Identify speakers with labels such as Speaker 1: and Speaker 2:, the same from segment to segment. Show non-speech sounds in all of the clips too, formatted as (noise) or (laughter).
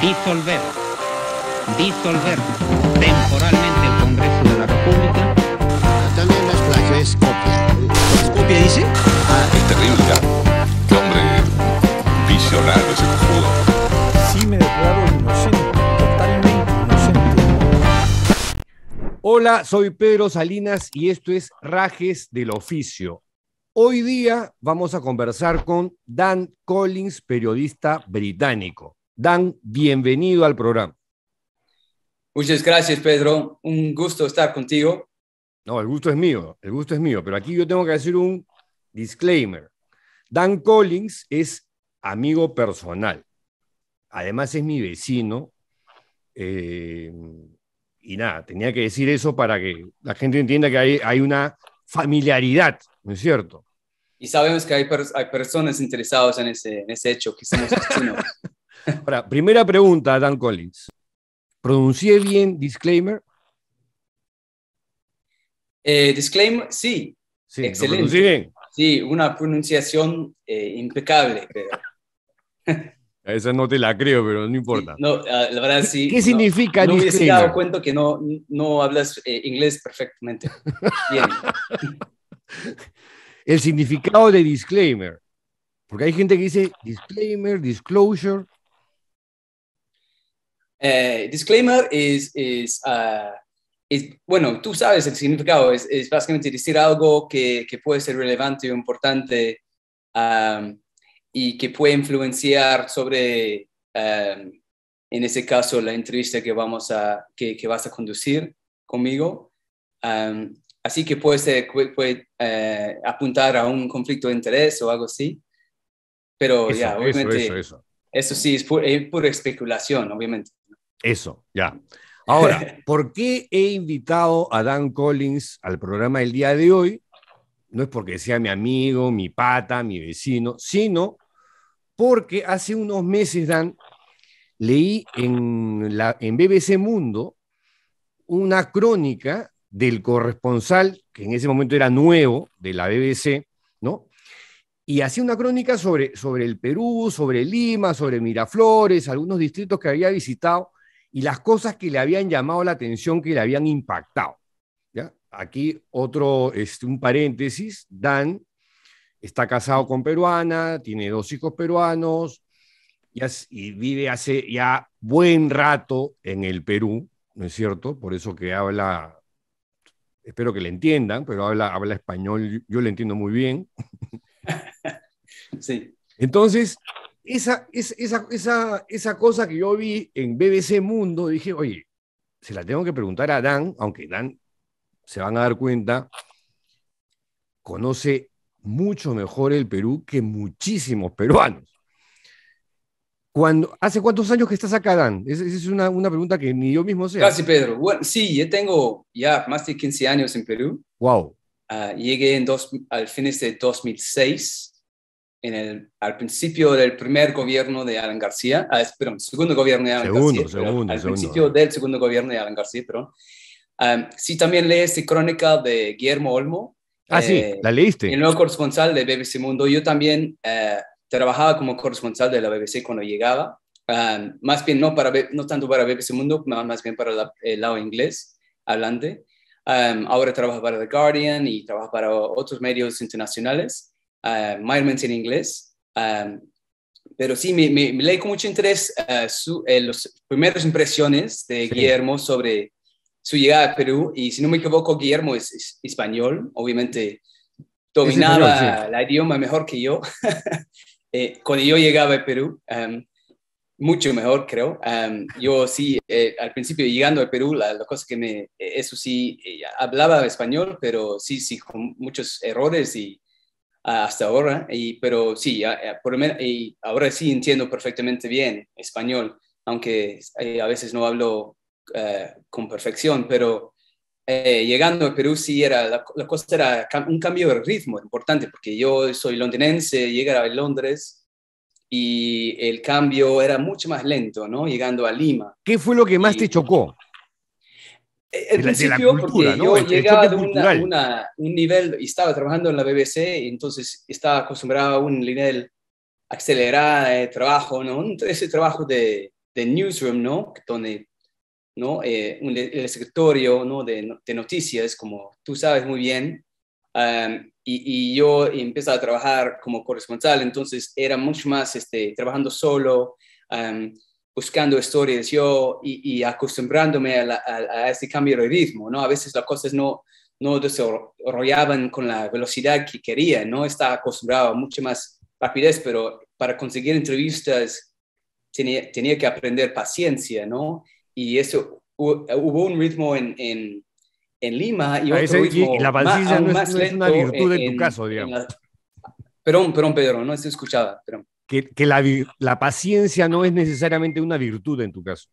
Speaker 1: disolver, disolver temporalmente el Congreso de la República. También las plagio es copia. ¿Copia dice? Ah, es terrible, qué hombre visionario ese cojudo. Sí, me declaro inocente, totalmente inocente. Hola, soy Pedro Salinas y esto es Rajes del Oficio, Hoy día vamos a conversar con Dan Collins, periodista británico. Dan, bienvenido al programa.
Speaker 2: Muchas gracias, Pedro. Un gusto estar
Speaker 1: contigo. No, el gusto es mío, el gusto es mío, pero aquí yo tengo que hacer un disclaimer. Dan Collins es amigo personal, además es mi vecino, eh, y nada, tenía que decir eso para que la gente entienda que hay, una familiaridad, ¿no es cierto?
Speaker 2: Y sabemos que hay, personas interesadas en ese, hecho, que somos (laughs)
Speaker 1: (laughs) Ahora, primera pregunta, Dan Collins. ¿Pronuncié bien disclaimer? Eh, disclaimer,
Speaker 2: sí. sí Excelente. Sí, una pronunciación eh, impecable
Speaker 1: impecable. (laughs) Esa no te la creo, pero no importa.
Speaker 2: no, ah, la verdad sí. ¿Qué significa no, me he dado cuenta que no, no hablas eh, inglés perfectamente. Bien.
Speaker 1: (laughs) El significado de disclaimer. Porque hay gente que dice disclaimer, disclosure.
Speaker 2: Eh, disclaimer es, uh, bueno, tú sabes el significado, es, básicamente decir algo que, puede ser relevante o importante um, y que puede influenciar sobre, um, en ese caso, la entrevista que, vamos a, que, vas a conducir conmigo. Um, así que puede, ser, puede uh, apuntar a un conflicto de interés o algo así. Pero ya, obviamente, eso, sí es pura especulación, obviamente.
Speaker 1: Eso, ya. Ahora, ¿por qué he invitado a Dan Collins al programa el día de hoy? No es porque sea mi amigo, mi pata, mi vecino, sino porque hace unos meses, Dan, leí en, la, en BBC Mundo una crónica del corresponsal, que en ese momento era nuevo, de la BBC, ¿no? Y hacía una crónica sobre, sobre el Perú, sobre Lima, sobre Miraflores, algunos distritos que había visitado y las cosas que le habían llamado la atención, que le habían impactado. ¿ya? Aquí otro, este, un paréntesis, Dan está casado con peruana, tiene dos hijos peruanos y, vive hace ya buen rato en el Perú, ¿no es cierto? Por eso que habla, espero que le entiendan, pero habla, habla español, yo le entiendo muy bien. (laughs) Sí. Entonces, esa, esa, cosa que yo vi en BBC Mundo, dije, oye, se la tengo que preguntar a Dan, aunque Dan, se van a dar cuenta, conoce mucho mejor el Perú que muchísimos peruanos. Cuando, ¿Hace cuántos años que estás acá, Dan? Esa es una, pregunta que ni yo mismo sé. Casi, Pedro.
Speaker 2: sí, yo tengo ya más de 15 años en Perú. Wow. Ah, llegué en dos, al fines de 2006 en el, al principio del primer gobierno de Alan García, ah, perdón, segundo gobierno de Alan García, segundo, al principio del segundo gobierno de Alan García, perdón. sí, también lees la crónica de Guillermo Olmo. Ah, sí, eh, la leíste. El nuevo corresponsal de BBC Mundo. Yo también eh, trabajaba como corresponsal de la BBC cuando llegaba. más bien no, para, no tanto para BBC Mundo, más bien para el lado inglés hablante. ahora trabajo para The Guardian y trabajo para otros medios internacionales uh, eh, mayormente en inglés. Eh, pero sí, me, leí con mucho interés eh, las primeras impresiones de Guillermo sobre su llegada a Perú. Y si no me equivoco, Guillermo es, español, obviamente dominaba el idioma mejor que yo. (laughs) cuando yo llegaba a Perú, em, mucho mejor, creo. Em, yo sí, al principio llegando a Perú, la, cosa que me, eso sí, hablaba español, pero sí, sí, con muchos errores y Ah, hasta ahora, y, pero sí, y ahora sí entiendo perfectamente bien español, aunque eh, a veces no hablo eh, con perfección, pero eh, llegando a Perú sí era, la, cosa era un cambio de ritmo importante, porque yo soy londinense, llegué a Londres y el cambio era mucho más lento, ¿no? Llegando a Lima.
Speaker 1: ¿Qué fue lo que más te chocó?
Speaker 2: En principio, porque yo llegaba de un nivel, y estaba trabajando en la BBC, entonces estaba acostumbrado a un nivel acelerado de trabajo, ¿no? Ese trabajo de, de newsroom, ¿no? Donde, ¿no? Eh, el escritorio, ¿no? De, de, noticias, como tú sabes muy bien. y, y, yo empecé a trabajar como corresponsal, entonces era mucho más este, trabajando solo buscando historias yo y, acostumbrándome a, a, este cambio de ritmo, ¿no? A veces las cosas no, no desarrollaban con la velocidad que quería, ¿no? Estaba acostumbrado a mucha más rapidez, pero para conseguir entrevistas tenía, tenía que aprender paciencia, ¿no? Y eso, hubo un ritmo en, en, en Lima y otro ritmo y la paciencia no, es, una virtud en, tu caso, digamos. perdón, perdón, Pedro, no se escuchaba, perdón
Speaker 1: que, la, la, paciencia no es necesariamente una virtud en tu caso.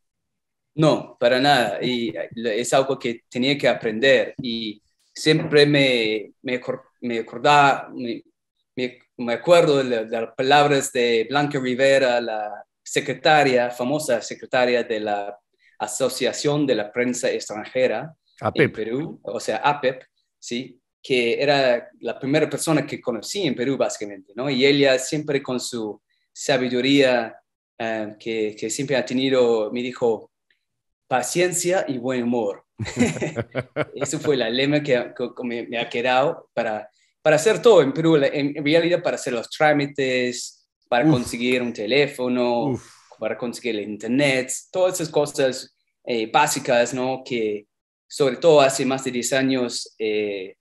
Speaker 2: No, para nada. Y es algo que tenía que aprender. Y siempre me, me, me acordaba, me, me, acuerdo de, las palabras de Blanca Rivera, la secretaria, famosa secretaria de la Asociación de la Prensa Extranjera APEP. E Perú, o sea, APEP, e ¿sí? que era la primera persona que conocí en Perú, básicamente, ¿no? Y ella siempre con su sabiduría eh, que, que, siempre ha tenido, me dijo, paciencia y buen humor. (laughs) Eso fue la lema que, me, ha quedado para, para hacer todo en Perú, en, realidad para hacer los trámites, para conseguir un teléfono, para conseguir el internet, todas esas cosas eh, básicas, ¿no? Que sobre todo hace más de 10 años... Eh,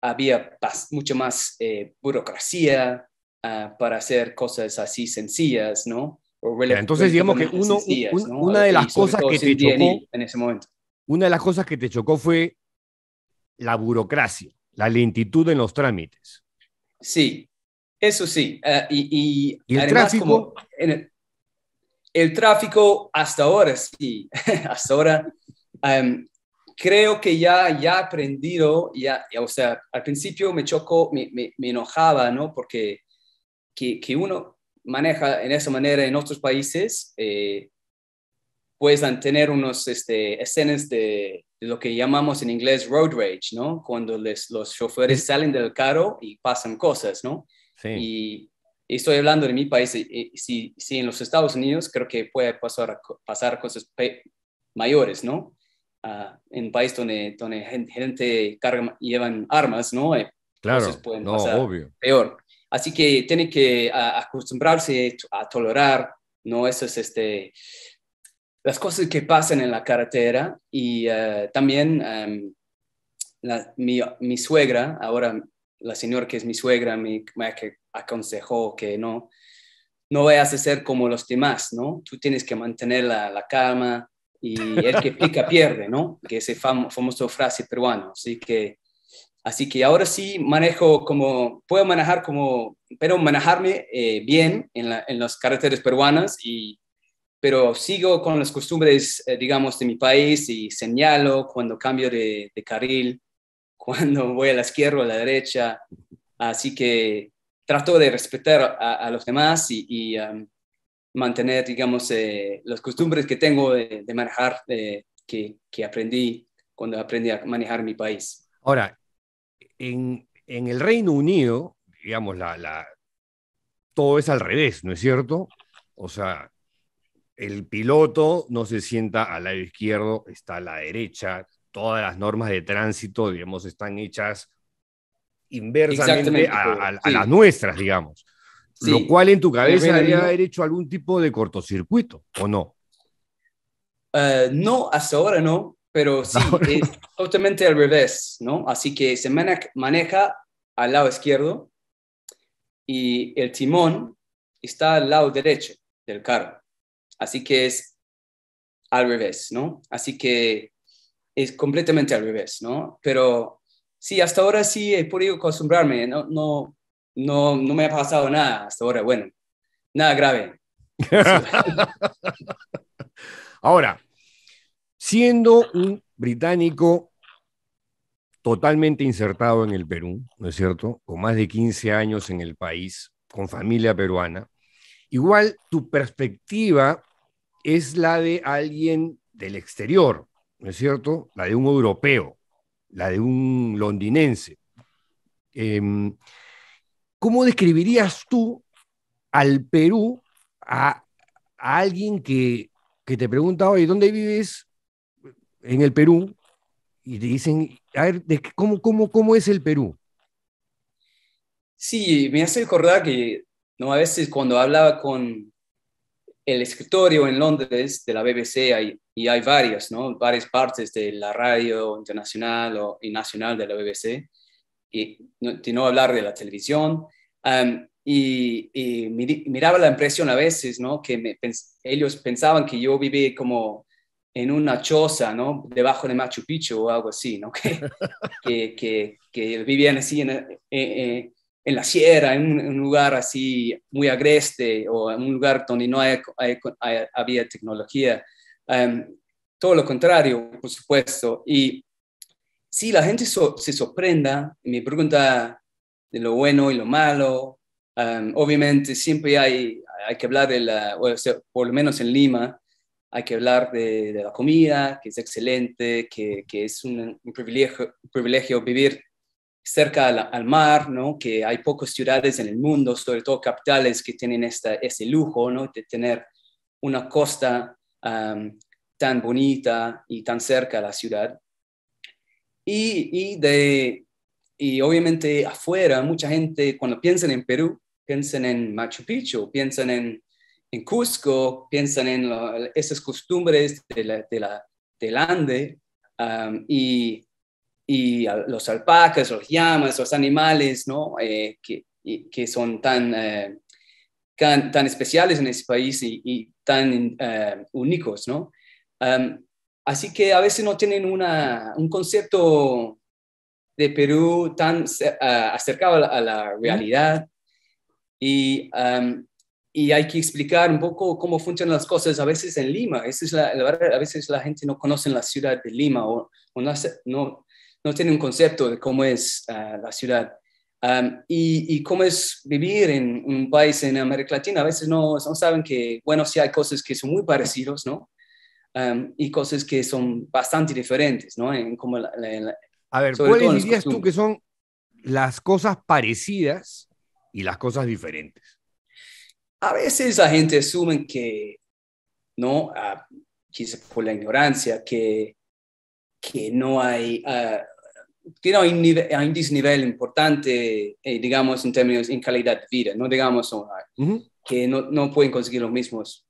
Speaker 2: había mucho más eh, burocracia ah, para hacer cosas así sencillas, ¿no? Entonces digamos que uno, una de las cosas que te chocó en ese momento.
Speaker 1: Una de las cosas que te chocó fue la burocracia, la lentitud en los trámites.
Speaker 2: Sí, eso sí. Ah, y, el tráfico? el, tráfico hasta ahora, sí, (laughs) hasta ahora creo que ya, ya he aprendido, ya, o sea, al principio me chocó, me, me, enojaba, ¿no? Porque que, que, uno maneja en esa manera en otros países, eh, puedan tener unos este, escenas de, lo que llamamos en inglés road rage, ¿no? Cuando les, los choferes salen del carro y pasan cosas, ¿no? Sí. Y, estoy hablando de mi país, eh, eh, si, si, en los Estados Unidos creo que puede pasar, pasar cosas mayores, ¿no? en en país donde, donde gente carga, llevan armas, ¿no? Eh, claro, no, pasar obvio. Peor. Así que tiene que acostumbrarse a tolerar, ¿no? es este, las cosas que pasan en la carretera y eh, también em, la, mi, mi, suegra, ahora la señora que es mi suegra, me, aconsejó que no, no vayas a ser como los demás, ¿no? Tú tienes que mantener la, la calma, y el que pica pierde, ¿no? Que es famoso frase peruano. Así que, así que ahora sí manejo como, puedo manejar como, pero manejarme eh, bien en, la, en, las carreteras peruanas y pero sigo con las costumbres, eh, digamos, de mi país y señalo cuando cambio de, carril, (laughs) cuando voy a la izquierda o a la derecha. Así que trato de respetar a, los demás y, um, mantener, digamos, eh, las costumbres que tengo de, manejar, eh, que, que, aprendí cuando aprendí a manejar mi país.
Speaker 1: Ahora, en, en el Reino Unido,
Speaker 2: digamos, la, la,
Speaker 1: todo es al revés, ¿no es cierto? O sea, el piloto no se sienta al lado izquierdo, está a la derecha, todas las normas de tránsito, digamos, están hechas inversamente a, las nuestras, digamos.
Speaker 2: Lo cual en tu cabeza debería haber hecho algún tipo de cortocircuito, ¿o no? Eh, no, hasta ahora no, pero sí, totalmente al revés, ¿no? Así que se maneja al lado izquierdo y el timón está al lado derecho del carro. Así que es al revés, ¿no? Así que es completamente al revés, ¿no? Pero sí, hasta ahora sí he podido acostumbrarme, no, no, no, no me ha pasado nada hasta ahora, bueno, nada grave. (laughs)
Speaker 1: ahora, siendo un británico totalmente insertado en el Perú, ¿no es cierto? Con más de 15 años en el país, con familia peruana, igual tu perspectiva es la de alguien del exterior, ¿no es cierto? La de un europeo, la de un londinense. Em, ¿Cómo describirías tú al Perú a, alguien que, que, te pregunta, hoy ¿dónde vives en el Perú? Y te dicen, a ver, ¿cómo, cómo, cómo es el Perú?
Speaker 2: Sí, me hace recordar que ¿no? a veces cuando hablaba con el escritorio en Londres de la BBC, y hay varias, ¿no? varias partes de la radio internacional o, y nacional de la BBC, y no, hablar de la televisión. y, y, miraba la impresión a veces, ¿no? Que ellos pensaban que yo vivía como en una choza, ¿no? Debajo de Machu Picchu o algo así, ¿no? (laughs) Que, que, que, vivían así en, eh, eh, en la sierra, en un, lugar así muy agreste o en un lugar donde no había tecnología. todo lo contrario, por supuesto. Y si la gente se sorprenda mi me pregunta de lo bueno y lo malo. Um, obviamente siempre hay, hay que hablar de la, o sea, por lo menos en Lima, hay que hablar de, la comida, que es excelente, que, que es un, privilegio, privilegio vivir cerca al, mar, ¿no? que hay pocas ciudades en el mundo, sobre todo capitales, que tienen esta, ese lujo ¿no? de tener una costa um, tan bonita y tan cerca a la ciudad. Y, y, de, y obviamente afuera, mucha gente cuando piensan en Perú, piensan en Machu Picchu, piensan en, en Cusco, piensan en esas costumbres de la, del Ande y, y los alpacas, los llamas, los animales, ¿no? Eh, que, que, son tan, eh, tan, tan, especiales en ese país y, tan eh, únicos, ¿no? Así que a veces no tienen un concepto de Perú tan acercado a la, realidad y, hay que explicar un poco cómo funcionan las cosas a veces en Lima. Esa es la, a veces la gente no conoce la ciudad de Lima o, no, no, tiene un concepto de cómo es ah, la ciudad. y, cómo es vivir en un país en América Latina. A veces no, no saben que, bueno, sí hay cosas que son muy parecidas, ¿no? y cosas que son bastante diferentes, ¿no? como a
Speaker 1: ver, ¿cuáles dirías tú que son las cosas parecidas y las cosas
Speaker 2: diferentes? A veces la gente asume que, ¿no? Ah, quizás por la ignorancia, que, que no hay... Ah, que no hay, un desnivel importante, eh, digamos, en términos en calidad de vida, ¿no? Digamos, ah, que no, no, pueden conseguir los mismos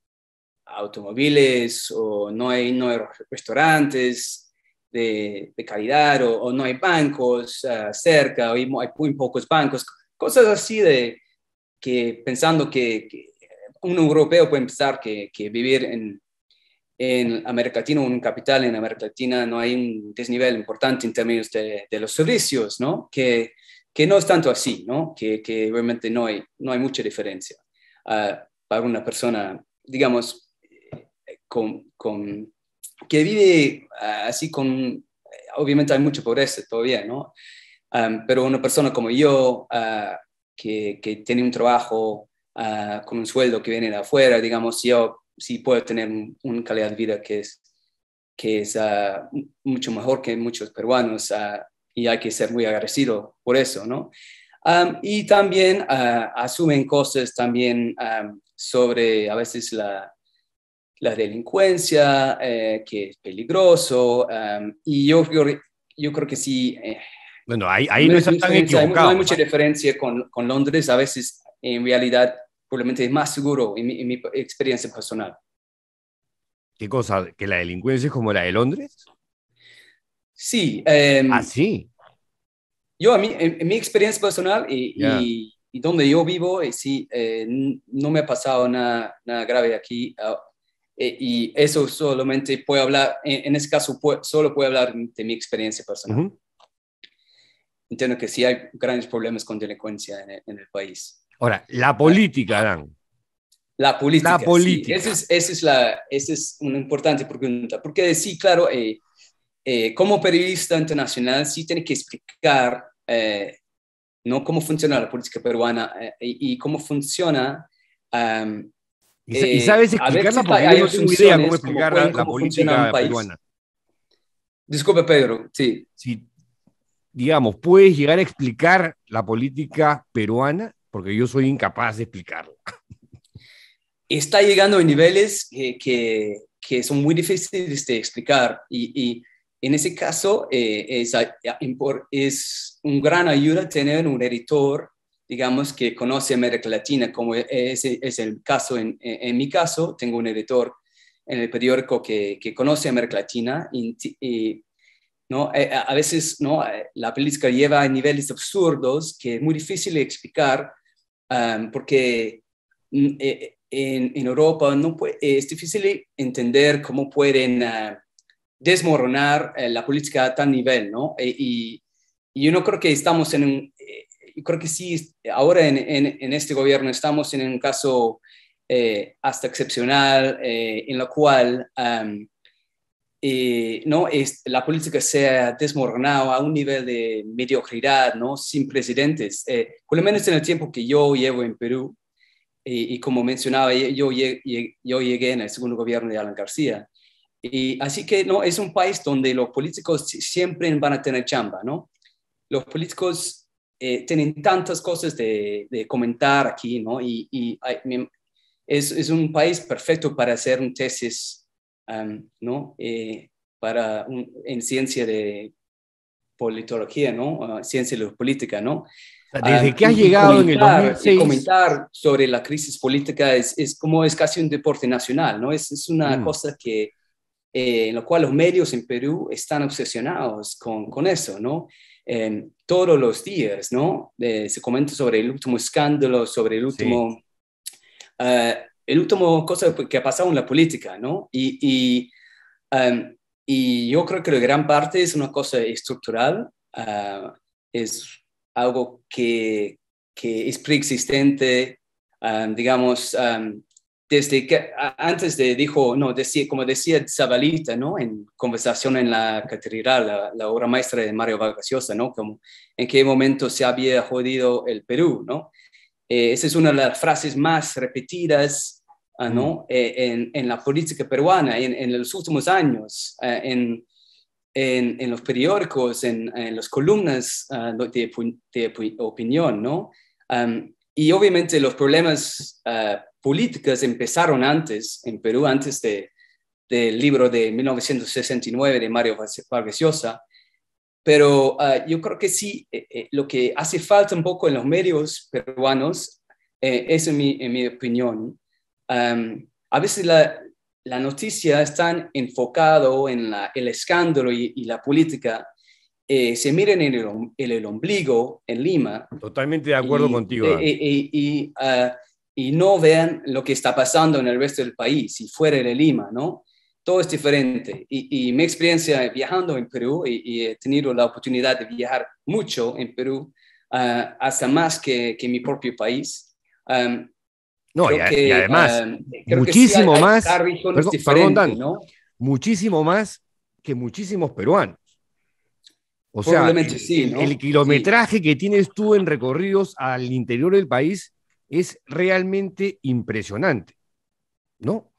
Speaker 2: automóviles o no hay, no restaurantes de, calidad o, no hay bancos ah, cerca o hay muy pocos bancos, cosas así de que pensando que, un europeo puede pensar que, vivir en, en América Latina, un capital en América Latina, no hay un desnivel importante en términos de, los servicios, ¿no? Que, no es tanto así, ¿no? Que, realmente no hay, no hay mucha diferencia ah, para una persona, digamos, con, que vive ah, así con, obviamente hay mucha pobreza todavía, ¿no? pero una persona como yo, ah, que, tiene un trabajo ah, con un sueldo que viene de afuera, digamos, yo sí puedo tener una calidad de vida que es, que es mucho mejor que muchos peruanos y hay que ser muy agradecido por eso, ¿no? y también asumen cosas también sobre a veces la, la delincuencia, eh, que es peligroso. Em, y yo, yo, creo que sí. Eh,
Speaker 1: bueno, ahí, no es tan equivocado. No hay mucha
Speaker 2: diferencia con, Londres. A veces, en realidad, probablemente es más seguro en mi, experiencia personal. ¿Qué cosa? ¿Que la delincuencia es como la de Londres? Sí. Em, ah, sí. Yo, a mí, en, mi experiencia personal y, donde yo vivo, eh, sí, no me ha pasado nada, nada grave aquí. Ah, eh, y eso solamente puedo hablar, en, en caso solo puedo hablar de mi experiencia personal. Entiendo que sí hay grandes problemas con delincuencia en el, país.
Speaker 1: Ahora, la política, Dan.
Speaker 2: La política. política. Sí. Esa es, la, esa es una importante pregunta, porque sí, claro, eh, eh, como periodista internacional sí tiene que explicar no cómo funciona la política peruana y, cómo funciona ¿Y, eh, sabes idea cómo explicar la, política peruana. Disculpe, Pedro, sí. Si,
Speaker 1: digamos, ¿puedes llegar a explicar la política peruana? Porque yo soy incapaz
Speaker 2: de explicarla. (laughs) Está llegando a niveles eh, que, que, son muy difíciles de explicar y, en ese caso, eh, es, es un gran ayuda tener un editor digamos, que conoce América Latina, como e-, es, es el caso en, mi caso, tengo un editor en el periódico que, conoce América Latina y, ¿no? Eh, a veces ¿no? Eh, la política lleva a niveles absurdos que es muy difícil de explicar um, porque mm, eh, en, Europa no es difícil entender cómo pueden ah, desmoronar la política a tal nivel, ¿no? Y, y yo no creo que estamos en un, creo que sí, ahora en, este gobierno estamos en un caso eh, hasta excepcional eh, en lo cual eh, ¿no? Es, la política se ha desmoronado a un nivel de mediocridad ¿no? sin presidentes, por lo menos en el tiempo que yo llevo en Perú. Y, como mencionaba, yo llegué, yo llegué en el segundo gobierno de Alan García. Y así que no, es un país donde los políticos siempre van a tener chamba, ¿no? Los políticos eh, tienen tantas cosas de, comentar aquí, ¿no? Y, es, un país perfecto para hacer un tesis, um, ¿no? Eh, para en ciencia de politología, ¿no? Ah, ciencia de la política, ¿no? Desde ah, que has llegado en el 2006. Comentar sobre la crisis política es, como es casi un deporte nacional, ¿no? Es, una mm. cosa que, eh, en la cual los medios en Perú están obsesionados con, con eso, ¿no? todos los días, ¿no? se comenta sobre el último escándalo, sobre el último, eh, el último cosa que ha pasado en la política, ¿no? Y, em, y, yo creo que la gran parte es una cosa estructural, eh, es algo que, que es preexistente, em, digamos, em, desde que antes de dijo, no, decía, como decía Zabalita, ¿no? En conversación en la catedral, la, obra maestra de Mario Vargas Llosa, ¿no? Como en qué momento se había jodido el Perú, ¿no? Eh, esa es una de las frases más repetidas, ah, ¿no? Mm. Eh, en, en, la política peruana, en, en los últimos años, eh, en, en, los periódicos, en, las columnas ah, de, de, opinión, ¿no? y obviamente los problemas uh, políticas empezaron antes, en Perú, antes de, del libro de 1969 de Mario Vargas pero ah, yo creo que sí, eh, eh, lo que hace falta un poco en los medios peruanos, eh, es en mi, opinión, a veces la, noticia está enfocado en el escándalo y, la política, se miren en el, el, ombligo en Lima. Totalmente de acuerdo contigo. Y, ah, y no vean lo que está pasando en el resto del país y fuera de Lima, ¿no? Todo es diferente. Y, mi experiencia viajando en Perú, y, he tenido la oportunidad de viajar mucho en Perú, ah, hasta más que, que, mi propio país. no, y, además, muchísimo más,
Speaker 1: muchísimo más que muchísimos peruanos. O sea, el, kilometraje que tienes tú en recorridos al interior del país es realmente impresionante, ¿no?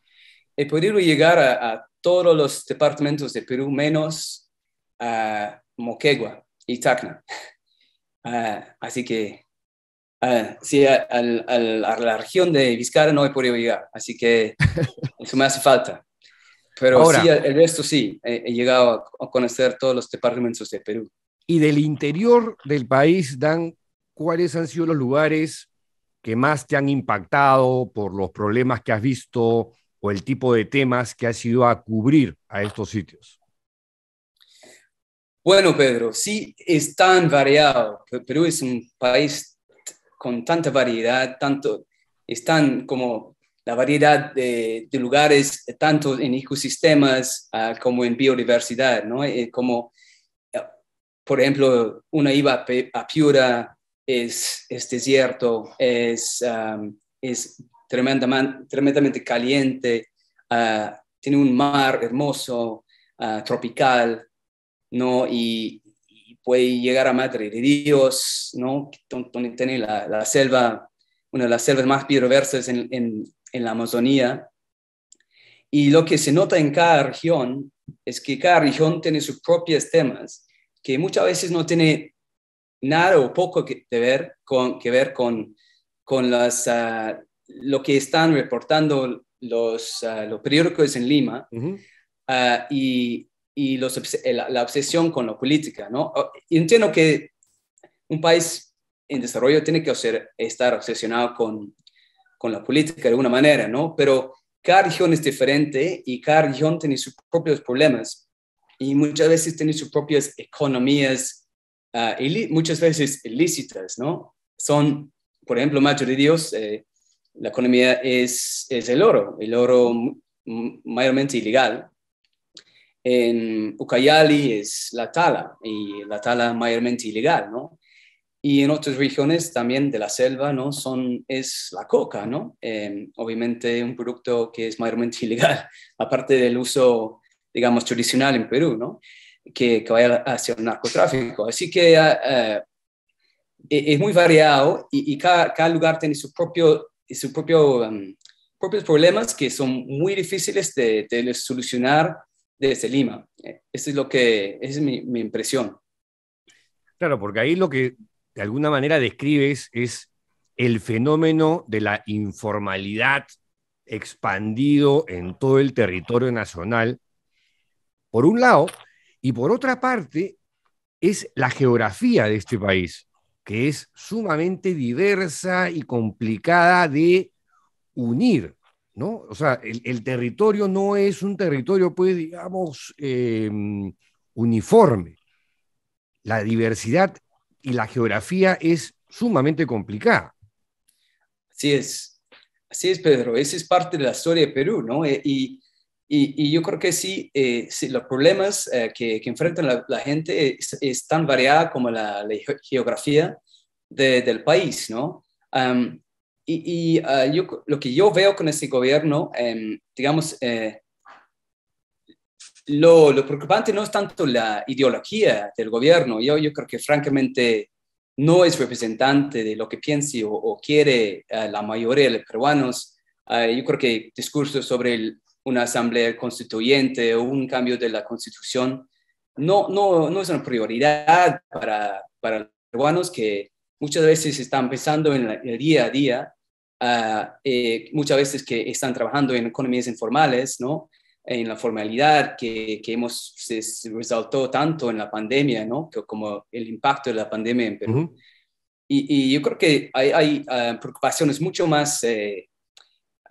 Speaker 2: He podido llegar a, todos los departamentos de Perú, menos a Moquegua y Tacna. (laughs) Ah, así que ah, sí, a, la región de Vizcarra no he podido llegar, así que (laughs) eso me hace falta. Pero Ahora, el resto sí, he, llegado a conocer todos los departamentos de Perú. Y
Speaker 1: del interior del país, Dan, ¿cuáles han sido los lugares que más te han impactado por los problemas que has visto o el tipo de temas que has ido a cubrir a estos sitios?
Speaker 2: Bueno, Pedro, sí es tan variado. Perú es un país con tanta variedad, tanto, están como la variedad de, lugares, tanto en ecosistemas ah, como en biodiversidad, ¿no? Eh, como, eh, por ejemplo, una iba a Piura es, es desierto, es, es tremendamente, tremendamente caliente, ah, tiene un mar hermoso, ah, tropical, ¿no? Y, puede llegar a Madre de Dios, ¿no? Donde tiene la, la selva, una de las selvas más perversas en, en, en la Amazonía. Y lo que se nota en cada región es que cada región tiene sus propios temas, que muchas veces no tiene nada o poco que, ver, con, que ver con, con las, ah, lo que están reportando los, ah, los periódicos en Lima ah, y, la, obsesión con la política. ¿no? Oh, entiendo que un país en desarrollo tiene que estar obsesionado con, la política de alguna manera, ¿no? pero cada región es diferente y cada región tiene sus propios problemas y muchas veces tiene sus propias economías Ah, muchas veces ilícitas, ¿no? Son, por ejemplo, macho de Dios, eh, la economía es, es, el oro, el oro mayormente ilegal. En Ucayali es la tala, y la tala mayormente ilegal, ¿no? Y en otras regiones también de la selva, ¿no? Son, es la coca, ¿no? Em, obviamente un producto que es mayormente (laughs) ilegal, aparte del uso, digamos, tradicional en Perú, ¿no? que, vaya hacia el narcotráfico. Así que ah, ah, e-, es muy variado y, cada, lugar tiene su propio, propio, um, propios problemas que son muy difíciles de, solucionar desde Lima. Eh, es lo que esa es mi, mi impresión.
Speaker 1: Claro, porque ahí lo que de alguna manera describes es el fenómeno de la informalidad expandido en todo el territorio nacional. Por un lado, y por otra parte, es la geografía de este país, que es sumamente diversa y complicada de unir, ¿no? O sea, el, territorio no es un territorio, pues, digamos, em, uniforme. La diversidad y la geografía es sumamente complicada.
Speaker 2: Así es, así es, Pedro. Esa es parte de la historia de Perú, ¿no? Eh, y y, yo creo que sí, eh, los problemas eh, que, que enfrentan la, gente es, tan variada como la, geografía del país, ¿no? y, ah, lo que yo veo con este gobierno, em, digamos, eh, lo, lo, preocupante no es tanto la ideología del gobierno, yo, yo creo que francamente no es representante de lo que piensa o, quiere la mayoría de los peruanos. Ah, yo creo que discursos sobre el una asamblea constituyente o un cambio de la constitución no, no, no es una prioridad para, para los peruanos que muchas veces están pensando en el día a día, ah, eh, muchas veces que están trabajando en economías informales, ¿no? en la formalidad que, hemos resaltado tanto en la pandemia, ¿no? como el impacto de la pandemia en Perú. y, yo creo que hay, ah, preocupaciones mucho más eh,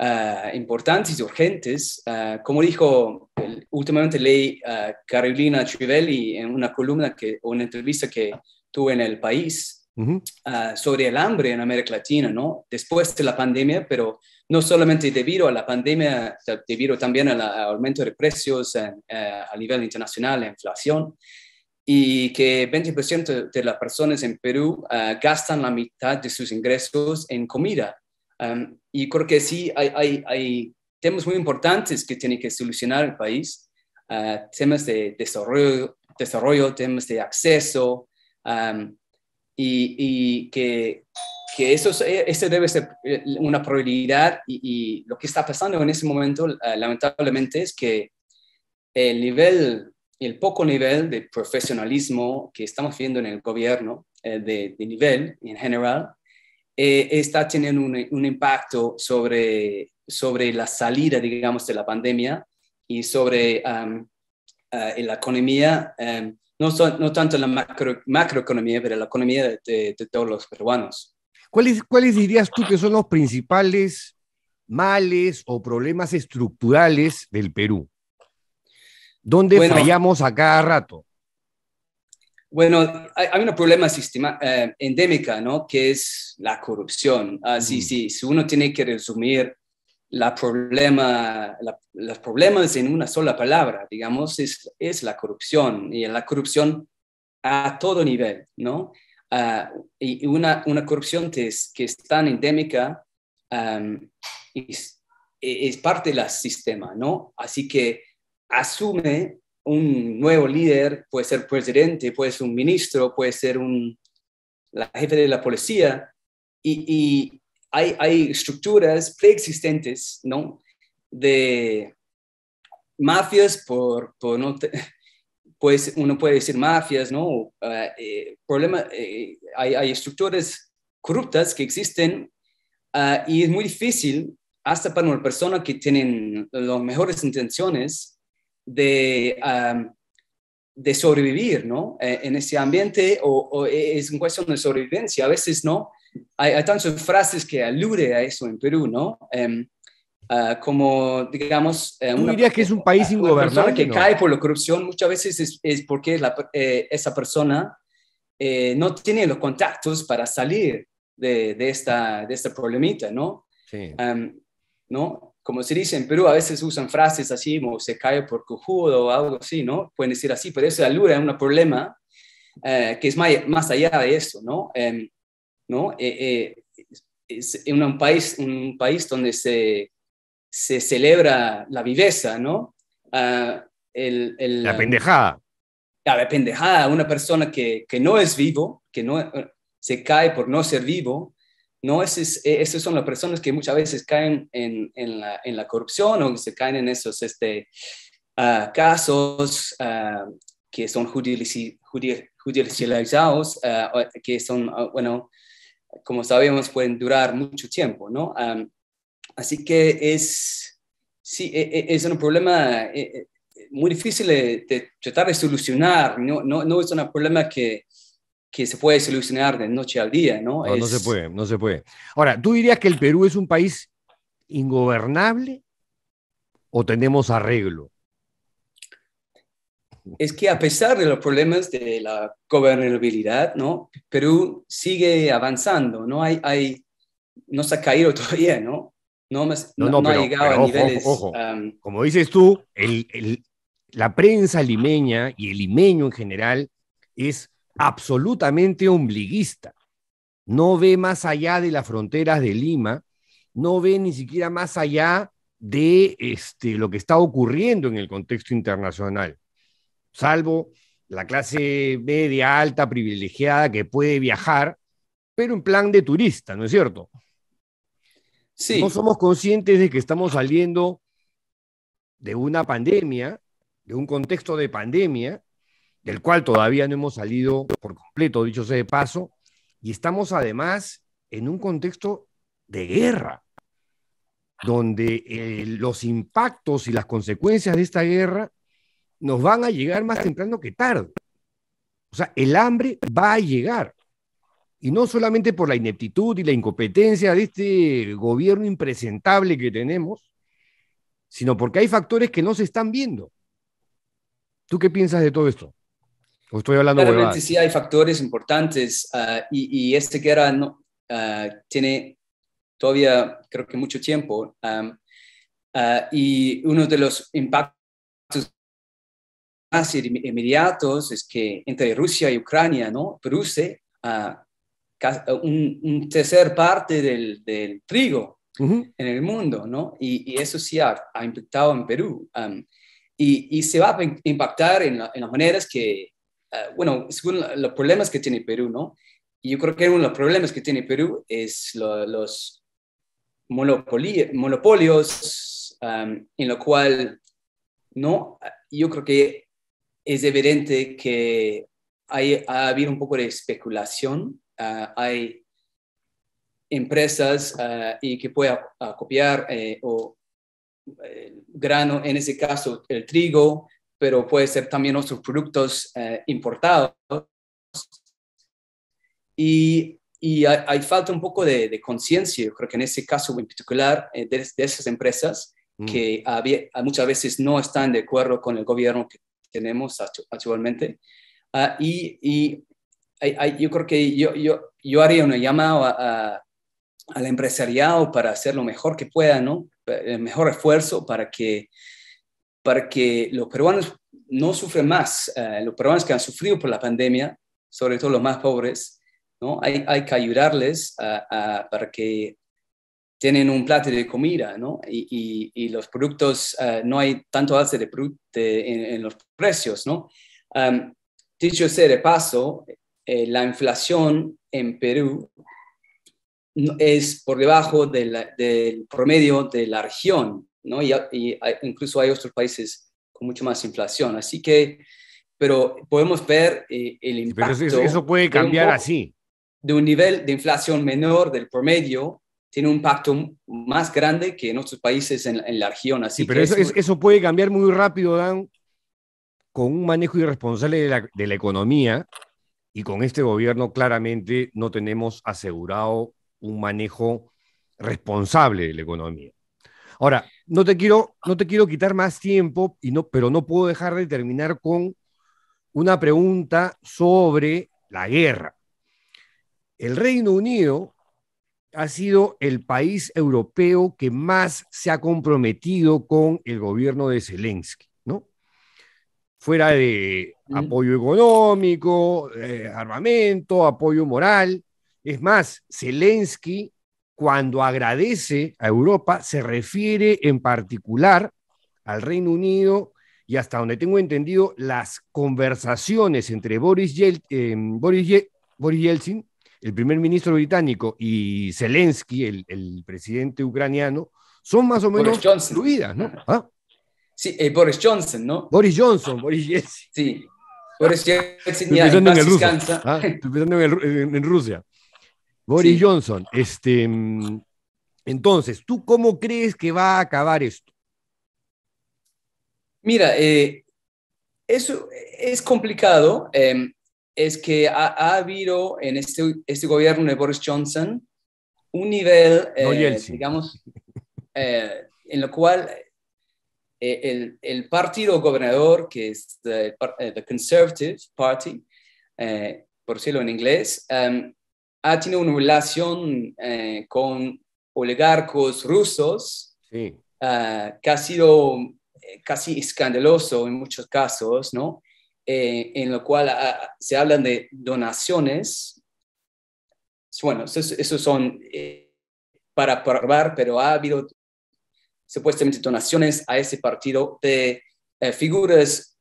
Speaker 2: Ah, importantes y urgentes. Ah, como dijo, últimamente leí ah, Carolina Chivelli en una columna que, o una entrevista que tuve en El País sobre el hambre en América Latina, ¿no? Después de la pandemia, pero no solamente debido a la pandemia, debido también al aumento de precios eh, a nivel internacional, la inflación y que 20% de las personas en Perú gastan la mitad de sus ingresos en comida. Y creo que sí, hay, hay, temas muy importantes que tiene que solucionar el país, ah, temas de desarrollo, desarrollo, temas de acceso, y, y, que, que eso, eh, debe ser eh, una prioridad. Y, lo que está pasando en ese momento, ah, lamentablemente, es que el nivel, el poco nivel de profesionalismo que estamos viendo en el gobierno, eh, de, de, nivel en general, eh, está teniendo un, impacto sobre, sobre la salida, digamos, de la pandemia y sobre um, eh, la economía, em, no, no tanto la macro, macroeconomía, pero la economía de, todos los peruanos.
Speaker 1: ¿Cuáles, ¿Cuáles dirías tú que son los principales males o problemas estructurales del Perú? ¿Dónde bueno, fallamos a cada rato?
Speaker 2: Bueno, hay, hay un problema sistema, eh, endémica, ¿no? Que es la corrupción. Así, ah, mm. sí, si uno tiene que resumir la problema, los problemas en una sola palabra, digamos, es, la corrupción y la corrupción a todo nivel, ¿no? Ah, y una, corrupción que es, que es tan endémica es, e, es, parte del sistema, ¿no? Así que asume un nuevo líder, puede ser presidente, puede ser un ministro, puede ser un, la jefe de la policía, y, hay, estructuras preexistentes, ¿no? De mafias, por, por pues uno puede decir mafias, ¿no? Eh, eh, hay, estructuras corruptas que existen ah, y es muy difícil, hasta para una persona que tiene las mejores intenciones, de, sobrevivir, ¿no? Eh, en ese ambiente o, e, es una cuestión de sobrevivencia, a veces, ¿no? Hay, tantas frases que alude a eso en Perú, ¿no? Em, ah, como, digamos... Eh, dirías
Speaker 1: que es un país ingobernable? que cae
Speaker 2: por la corrupción muchas veces es, porque eh, esa persona no tiene los contactos para salir de, esta, este problemita, ¿no? Sí. Em, ¿no? como se dice en Perú, a veces usan frases así, como se cae por cojudo o algo así, ¿no? Pueden decir así, pero esa lura es un problema eh, que es más, más, allá de eso, ¿no? Em, ¿no? Eh, eh, es en un país, un país donde se, se celebra la viveza, ¿no? Ah, la pendejada. Ah, la pendejada, una persona que, que no es vivo, que no se cae por no ser vivo, no, e, esas son las personas que muchas veces caen en, la, corrupción o se caen en esos este, ah, casos ah, que son judicializados, ah, que son, bueno, como sabemos, pueden durar mucho tiempo, ¿no? así que es, sí, e, e, es un problema muy difícil de, tratar de solucionar, no, no, no es un problema que que se puede solucionar de noche al día, ¿no? No, se puede,
Speaker 1: no se puede. Ahora, ¿tú dirías que el Perú es un país ingobernable o tenemos arreglo?
Speaker 2: es que a pesar de los problemas de la gobernabilidad, ¿no? Perú sigue avanzando, no hay, no se ha caído (laughs) todavía, ¿no? No, más, ha llegado a niveles...
Speaker 1: Como dices tú, la prensa limeña y el limeño en general es absolutamente ombliguista. No ve más allá de las fronteras de Lima, no ve ni siquiera más allá de este, lo que está ocurriendo en el contexto internacional, salvo la clase media alta privilegiada que puede viajar, pero en plan de turista, ¿no es cierto? Sí. No somos conscientes de que estamos saliendo de una pandemia, de un contexto de pandemia, del cual todavía no hemos salido por completo, dicho sea de paso, y estamos además en un contexto de guerra, donde eh, los impactos y las consecuencias de esta guerra nos van a llegar más temprano que tarde. O sea, el hambre va a llegar. Y no solamente por la ineptitud y la incompetencia de este gobierno impresentable que tenemos, sino porque hay factores que no se están viendo. ¿Tú qué piensas de todo esto? estoy hablando de sí
Speaker 2: hay factores importantes ah, y, y, este que guerra no, ah, tiene todavía, creo que mucho tiempo. Ah, y uno de los impactos más inmediatos es que entre Rusia y Ucrania, ¿no? Produce un, un, tercer parte del, trigo en el mundo, ¿no? Y, eso sí ha, impactado en Perú. y, se va a impactar en, en las maneras que, Ah, bueno, según los problemas que tiene Perú, ¿no? Y yo creo que uno de los problemas que tiene Perú es los monopolios, en lo cual, ¿no? Ah, yo creo que es evidente que hay, ha habido un poco de especulación, ah, hay empresas y que pueden copiar eh, eh, grano, en ese caso el trigo, pero puede ser también otros productos eh, importados. Y, y hay, falta un poco de, conciencia, creo que en ese caso en particular, eh, de, esas empresas mm. que había, muchas veces no están de acuerdo con el gobierno que tenemos actualmente. Ah, y, y yo creo que yo, yo, yo haría una llamada a, al empresariado para hacer lo mejor que pueda, ¿no? El mejor esfuerzo para que para que los peruanos no sufren más, eh, los peruanos que han sufrido por la pandemia, sobre todo los más pobres, ¿no? hay, hay que ayudarles a, para que tienen un plato de comida, ¿no? Y, y, los productos, eh, no hay tanto alza de, de en, los precios, ¿no? dicho sea de paso, eh, la inflación en Perú es por debajo del promedio de la región, ¿no? Y, incluso hay otros países con mucho más inflación. Así que, pero podemos ver eh, el impacto. Pero eso, puede cambiar de un, así. De un nivel de inflación menor del promedio tiene un impacto más grande que en otros países en, la región. Así pero eso, eso
Speaker 1: puede cambiar muy rápido, Dan, con un manejo irresponsable de la, de la economía y con este gobierno claramente no tenemos asegurado un manejo responsable de la economía. Ahora, no te quiero, no te quiero quitar más tiempo, y no, pero no puedo dejar de terminar con una pregunta sobre la guerra. El Reino Unido ha sido el país europeo que más se ha comprometido con el gobierno de Zelensky, ¿no? Fuera de apoyo económico, eh, armamento, apoyo moral. Es más, Zelensky cuando agradece a Europa, se refiere en particular al Reino Unido y hasta donde tengo entendido, las conversaciones entre Boris, em, Yeltsin, el primer ministro británico, y Zelensky, el, presidente
Speaker 2: ucraniano, son más o menos fluidas, ¿no? Ah. Ah. Sí, eh, Boris Johnson, ¿no? Boris Johnson, Boris Yeltsin. Sí, Boris Yeltsin ya ah, en,
Speaker 1: el en Rusia. Boris Johnson, este, entonces, ¿tú cómo crees que va a acabar esto?
Speaker 2: Mira, eh, eso es complicado. Em, es que ha, habido en este, este gobierno de Boris Johnson un nivel, eh, digamos, eh, en lo cual el, partido gobernador, que es el Conservative Party, por decirlo en inglés, em, ha tenido una relación eh, con oligarcos rusos eh, que ha sido eh, casi escandaloso en muchos casos, ¿no? en lo cual ah, se hablan de donaciones. Bueno, esos, son para probar, pero ha habido supuestamente donaciones a ese partido de figuras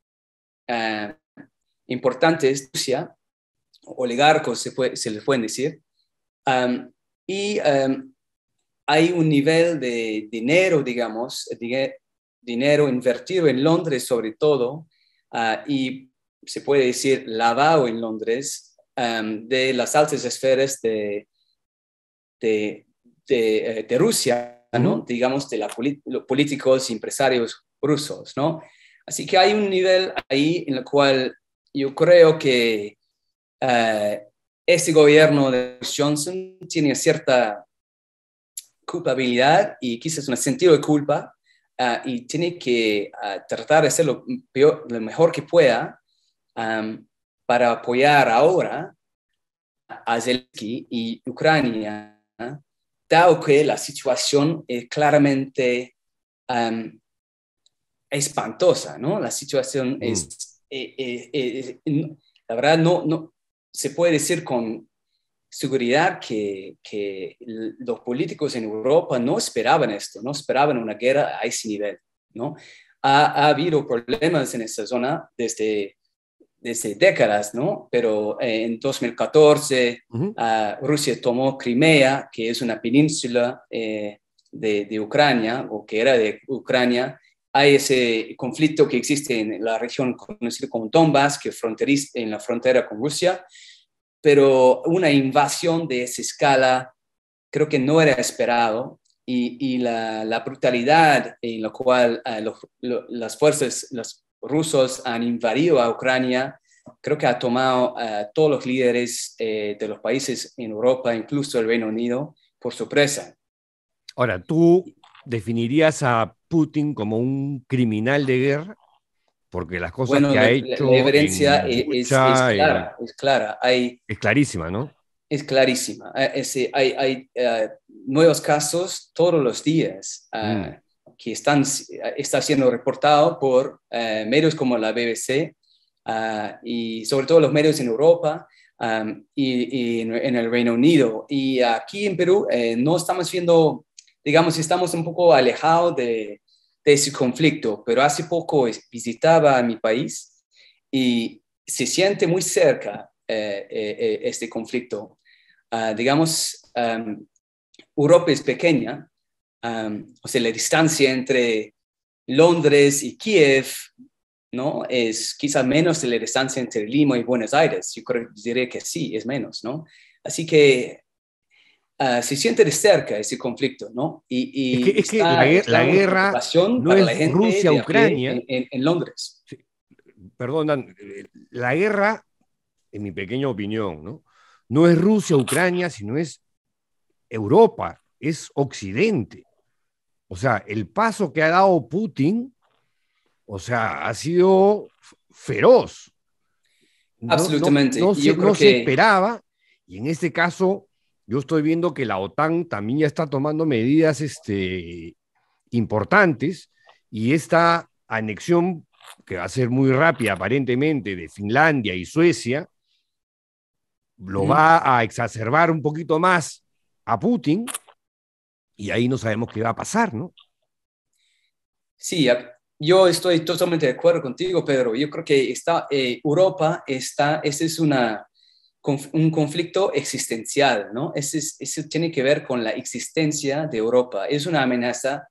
Speaker 2: importantes de Rusia oligarcos, se, puede, se les puede decir. y hay un nivel de dinero, digamos, dinero invertido en Londres sobre todo, ah, y se puede decir lavado en Londres, de las altas esferas de, de, de, eh, Rusia, ¿no? digamos, de los políticos y empresarios rusos. ¿no? Así que hay un nivel ahí en el cual yo creo que este gobierno de Johnson tiene cierta culpabilidad y quizás un sentido de culpa eh, y tiene que eh, tratar de hacer lo, mejor que pueda um, para apoyar ahora a Zelensky y Ucrania, dado que la situación es claramente um, espantosa, ¿no? La situación mm. es, la verdad, no, no, se puede decir con seguridad que, que, los políticos en Europa no esperaban esto, no esperaban una guerra a ese nivel, ¿no? Ha, habido problemas en esa zona desde, desde décadas, ¿no? Pero eh, en 2014 ah, Rusia tomó Crimea, que es una península eh, de, de, Ucrania, o que era de Ucrania. Hay ese conflicto que existe en la región conocida como Donbass, que fronteriza en la frontera con Rusia pero una invasión de esa escala creo que no era esperado y, la, brutalidad en la cual ah, las fuerzas los rusos han invadido a Ucrania creo que ha tomado a ah, todos los líderes eh, de los países en Europa, incluso el Reino Unido, por sorpresa.
Speaker 1: Ahora, ¿tú definirías a Putin como un criminal de guerra? porque las cosas que la, ha hecho... diferencia e-, es, clara,
Speaker 2: es clara. Hay,
Speaker 1: es clarísima, ¿no?
Speaker 2: Es clarísima. Eh, eh, hay, hay eh, nuevos casos todos los días mm. que están está siendo reportado por medios como la BBC y sobre todo los medios en Europa. Um, y, en, el Reino Unido. Y aquí en Perú no estamos viendo, digamos, estamos un poco alejados de, ese conflicto, pero hace poco visitaba mi país y se siente muy cerca eh, eh, eh, este conflicto. Ah, digamos, Europa es pequeña, o sea, la distancia entre Londres y Kiev ¿no? Es quizá menos de la distancia entre Lima y Buenos Aires. Yo creo, diré que sí, es menos, ¿no? Así que Ah, se siente de cerca ese conflicto, ¿no? Y, es que, la, guerra no es Rusia-Ucrania. En, Londres.
Speaker 1: Sí. la guerra, en mi pequeña opinión, ¿no? No es Rusia-Ucrania, sino es Europa, es Occidente. O sea, el paso que ha dado Putin, o sea, ha sido feroz. Absolutamente. No, Yo se esperaba, y en este caso yo estoy viendo que la OTAN también ya está tomando medidas este, importantes y esta anexión, que va a ser muy rápida aparentemente, de Finlandia y Suecia, lo va a exacerbar un poquito más a Putin y ahí no sabemos qué va a pasar, ¿no?
Speaker 2: Sí, yo estoy totalmente de acuerdo contigo, Pedro. Yo creo que esta eh, Europa está, esta es una un conflicto existencial, ¿no? Eso, tiene que ver con la existencia de Europa. Es una amenaza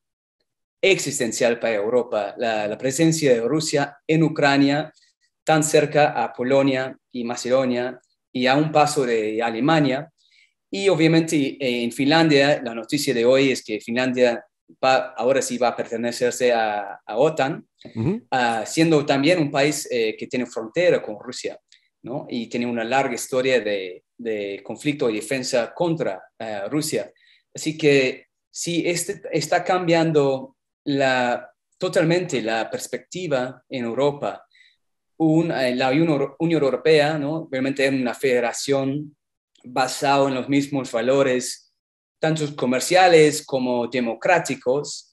Speaker 2: existencial para Europa. La, presencia de Rusia en Ucrania, tan cerca a Polonia y Macedonia y a un paso de Alemania. Y obviamente eh, en Finlandia, la noticia de hoy es que Finlandia ahora sí va a pertenecerse a, OTAN, ah, siendo también un país eh, que tiene frontera con Rusia y tiene una larga historia de, conflicto y defensa contra eh, Rusia. Así que sí, este está cambiando totalmente la perspectiva en Europa. Eh, la Unión, Europea ¿no? realmente es una federación basada en los mismos valores, tanto comerciales como democráticos,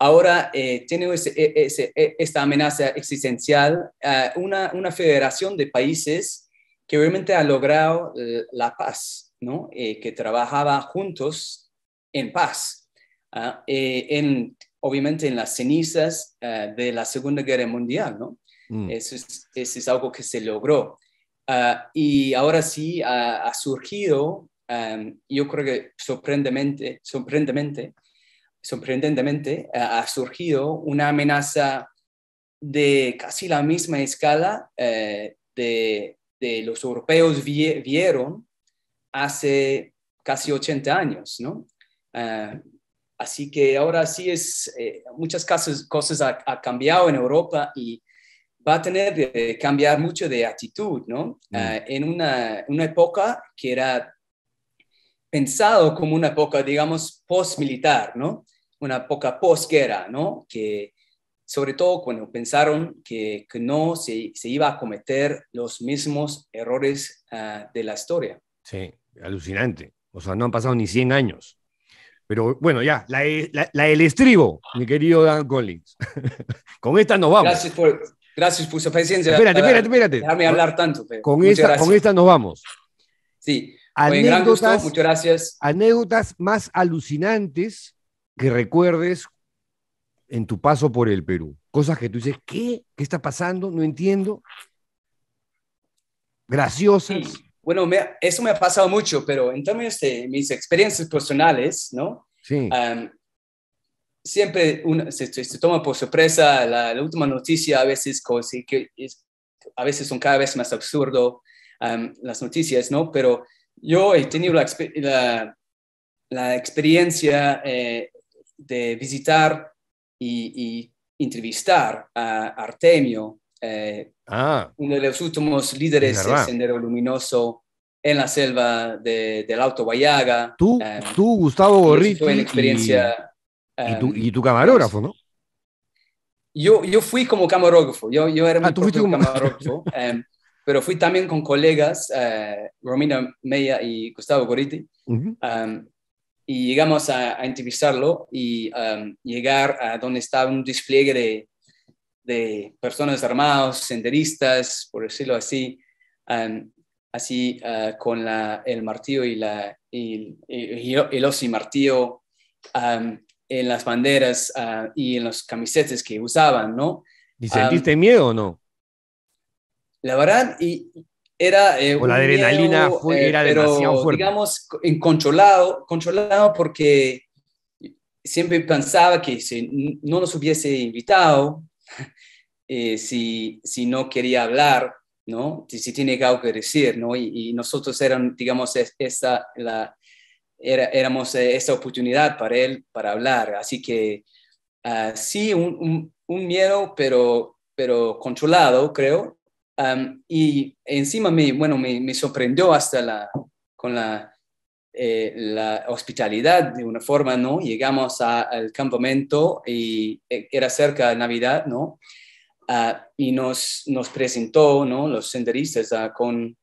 Speaker 2: ahora eh, tiene e, e, esta amenaza existencial eh, una, una, federación de países que obviamente ha logrado eh, la paz, ¿no? que trabajaba juntos en paz. ¿ah? obviamente en las cenizas de la Segunda Guerra Mundial, ¿no? Mm. Eso, es, algo que se logró. ¿ah? y ahora sí ha, surgido, yo creo que sorprendentemente, sorprendentemente sorprendentemente, ha surgido una amenaza de casi la misma escala eh, de, los europeos vieron hace casi 80 años, eh, así que ahora sí es, eh, muchas cosas, cosas ha, cambiado en Europa y va a tener que cambiar mucho de actitud, mm. en una, una, época que era pensado como una época, digamos, post-militar, ¿no? Una época posguerra, ¿no? Que sobre todo cuando pensaron que, que no se, se, iba a cometer los mismos errores ah, de la historia.
Speaker 1: Sí, alucinante. O sea, no han pasado ni 100 años. Pero bueno, ya, la, la, el estribo, mi querido Dan Collins. (laughs) Con esta nos vamos.
Speaker 2: Gracias por, su paciencia. Espérate, espérate, espérate. Dejarme hablar tanto. Con esta, con esta nos vamos. Sí, Anécdotas, muchas gracias.
Speaker 1: Anécdotas más alucinantes que recuerdes en tu paso por el Perú. Cosas que tú dices, ¿qué? ¿Qué está pasando? No entiendo. Graciosas.
Speaker 2: Bueno, eso me ha pasado mucho, pero en términos de mis experiencias personales, ¿no? Sí. siempre se, toma por sorpresa la, última noticia, a veces, que es, a veces son cada vez más absurdo las noticias, ¿no? Pero yo he tenido la, experiencia eh, de visitar y, entrevistar a Artemio, eh, ah. uno de los últimos líderes del Sendero Luminoso en la selva del Alto Guayaga. Tú, eh,
Speaker 1: tú Gustavo Gorriti. experiencia. Y, tu, camarógrafo, ¿no?
Speaker 2: Yo, yo, fui como camarógrafo, yo, era ah, tú camarógrafo. (laughs) Em, pero fui también con colegas, eh, Romina Meya y Gustavo Goriti, um, y llegamos a, a entrevistarlo y um, llegar a donde estaba un despliegue de, de personas armadas, senderistas, por decirlo así, um, así uh, con la, el martillo y, la, el osi martillo en las banderas uh, y en los camisetas que usaban, ¿no?
Speaker 1: ¿Y sentiste miedo o no?
Speaker 2: la verdad, y era... Eh, la adrenalina miedo, fue, eh, era pero, Digamos, controlado, controlado porque siempre pensaba que si no nos hubiese invitado, (laughs) eh, si, si no quería hablar, ¿no? Si, si tiene algo que decir, ¿no? Y, nosotros eran, digamos, esta, la, era, éramos eh, esta oportunidad para él para hablar. Así que ah, sí, un, un, miedo, pero, pero controlado, creo, y encima me, bueno, me, me, sorprendió hasta la, con la, eh, la hospitalidad de una forma, ¿no? Llegamos al campamento y eh, era cerca de Navidad, ¿no? Ah, y nos, nos presentó, ¿no? Los senderistas ah, con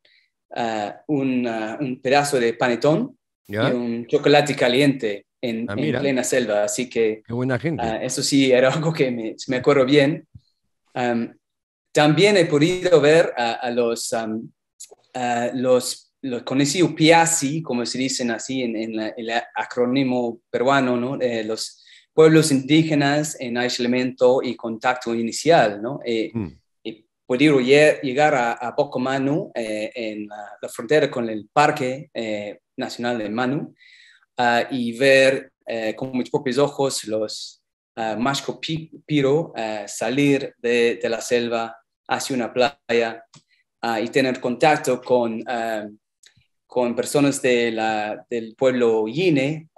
Speaker 2: ah, un, un, pedazo de panetón y un chocolate caliente en, plena selva. Así que... Qué buena gente. eso sí, era (laughs) algo que me, me acuerdo bien. También he podido ver a, los, um, los, los, como se dicen así en, el acrónimo peruano, eh, los pueblos indígenas en aislamiento y contacto inicial, eh, mm. He podido llegar a, a eh, en la, frontera con el Parque Nacional de Manu, ah, y ver con mis propios ojos los Mashko Piro, salir de, la selva hacia una playa y tener contacto con, con personas de del pueblo Yine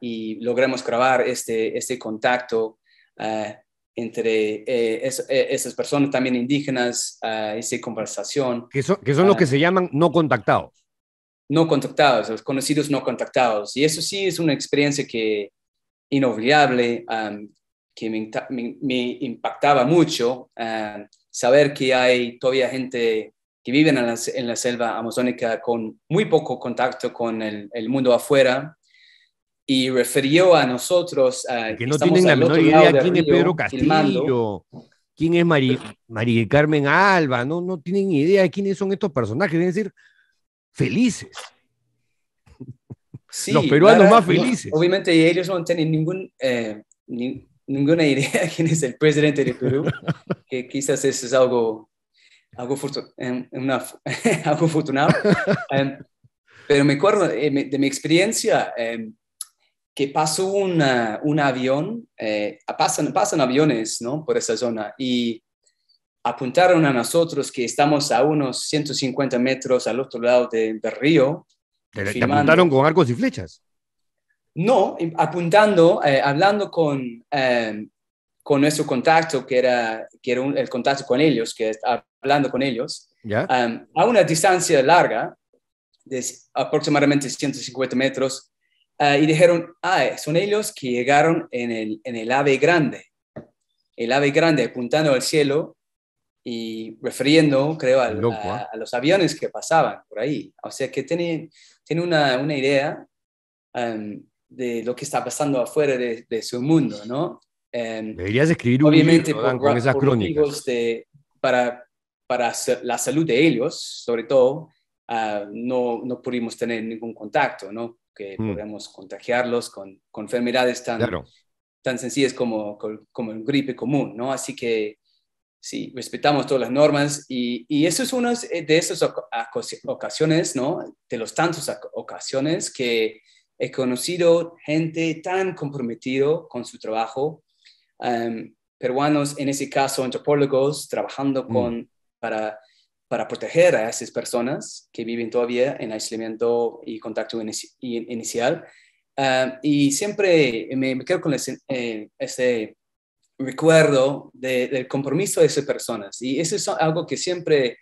Speaker 2: y logramos grabar este, este contacto entre eh, eh, esas personas también indígenas, uh, esa conversación.
Speaker 1: Que son, que son los que se llaman no contactados.
Speaker 2: No contactados, los conocidos no contactados. Y eso sí es una experiencia que, inolvidable, um, que me, impactaba mucho, um, saber que hay todavía gente que vive en la, selva amazónica con muy poco contacto con el, mundo afuera y refirió a nosotros uh, que no tienen la menor idea quién es Pedro Castillo
Speaker 1: quién es María Carmen Alba no no tienen idea de quiénes son estos personajes es decir felices
Speaker 2: los peruanos más felices. Obviamente ellos no tienen ningún, eh, ninguna idea (laughs) quién es el presidente de Perú, (laughs) que quizás eso es algo, algo, em, (laughs) fortunado. Em, pero me acuerdo eh, de mi experiencia em, que pasó un avión, eh, pasan, pasan aviones ¿no? por esa zona y apuntaron a nosotros que estamos a unos 150 metros al otro lado del río te, apuntaron
Speaker 1: con arcos y flechas.
Speaker 2: No, apuntando, eh, hablando con, eh, con nuestro contacto, que era, que era el contacto con ellos, que está hablando con ellos, ¿Ya? Um, a una distancia larga, de aproximadamente 150 metros, eh, y dijeron, ah, son ellos que llegaron en el, en el ave grande, el ave grande apuntando al cielo y refiriendo, creo, a, ¿ah? a, los aviones que pasaban por ahí. O sea, que tenían tiene una, una idea em, de lo que está pasando afuera de, su mundo, ¿no? Em, Deberías escribir un libro, con esas crónicas. para, para la salud de ellos, sobre todo, ah, no, no pudimos tener ningún contacto, ¿no? Que mm. contagiarlos con, con, enfermedades tan, tan sencillas como, como el gripe común, ¿no? Así que sí, respetamos todas las normas y, eso es una de esas ocasiones, ¿no? De los tantos ocasiones que he conocido gente tan comprometido con su trabajo, em, peruanos, en ese caso antropólogos, trabajando mm. con, para, para proteger a esas personas que viven todavía en aislamiento y contacto inicial. Ah, y siempre me, quedo con ese eh, recuerdo del compromiso de esas personas. Y eso es algo que siempre,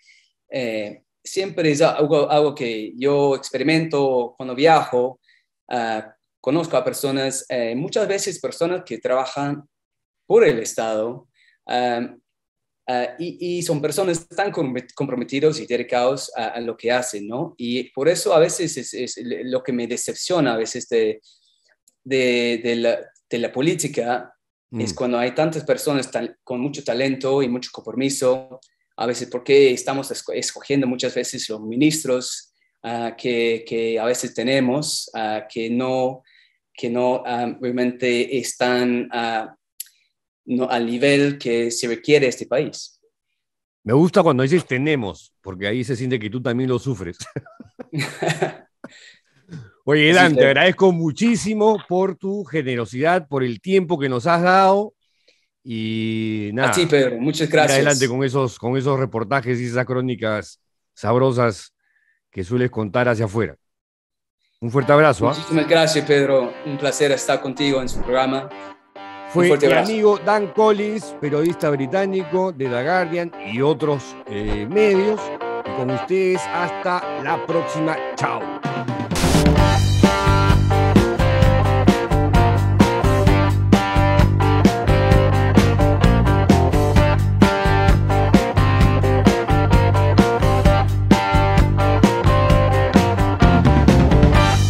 Speaker 2: eh, siempre es algo, que yo experimento cuando viajo. Ah, conozco a personas, eh, muchas veces personas que trabajan por el Estado. Ah, ah, y, son personas tan comprometidos y dedicados a, lo que hacen, ¿no? Y por eso a veces es, lo que me decepciona a veces de, de, de la, política, es mm. cuando hay tantas personas con mucho talento y mucho compromiso, a veces porque estamos escogiendo muchas veces los ministros ah, que, a veces tenemos, ah, que no, que no ah, realmente están al nivel que se requiere este país.
Speaker 1: Me gusta cuando dices tenemos, porque ahí se siente que tú también lo sufres. (laughs) (laughs) Oye, Dan, te agradezco muchísimo por tu generosidad, por el tiempo que nos has dado. Y nada. Así, Pedro, muchas gracias. Adelante con esos, con esos reportajes y esas crónicas sabrosas que sueles contar hacia afuera. Un fuerte abrazo. ¿ah?
Speaker 2: Muchísimas gracias, Pedro. Un placer estar contigo en su programa. Fue mi abrazo.
Speaker 1: amigo Dan Collins, periodista británico de The Guardian y otros eh, medios. Y con ustedes hasta la próxima. Chao.